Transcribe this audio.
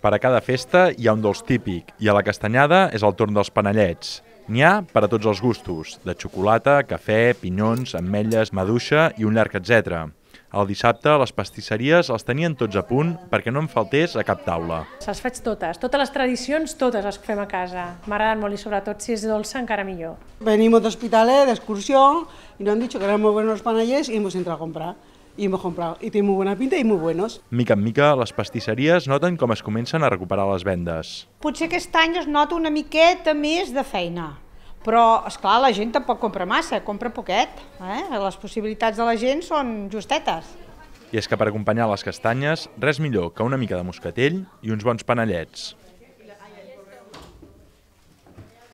Per a cada festa hi ha un dolç típic i a la castanyada és el torn dels panellets. N'hi ha per a tots els gustos, de xocolata, cafè, pinyons, ametlles, maduixa i un llarg etc. El dissabte les pastisseries els tenien tots a punt perquè no em faltés a cap taula. Se'ls faig totes, totes les tradicions, totes les fem a casa. M'agraden molt i sobretot si és dolça encara millor. Venim d'hospitalet, d'excursió, i no y han dit que molt bons els panellers ens hem entrat a comprar i hem comprat, i té molt bona pinta i molt buenos. Mica en mica, les pastisseries noten com es comencen a recuperar les vendes. Potser aquest any es nota una miqueta més de feina, però, és clar la gent tampoc compra massa, compra poquet. Eh? Les possibilitats de la gent són justetes. I és que per acompanyar les castanyes, res millor que una mica de moscatell i uns bons panellets.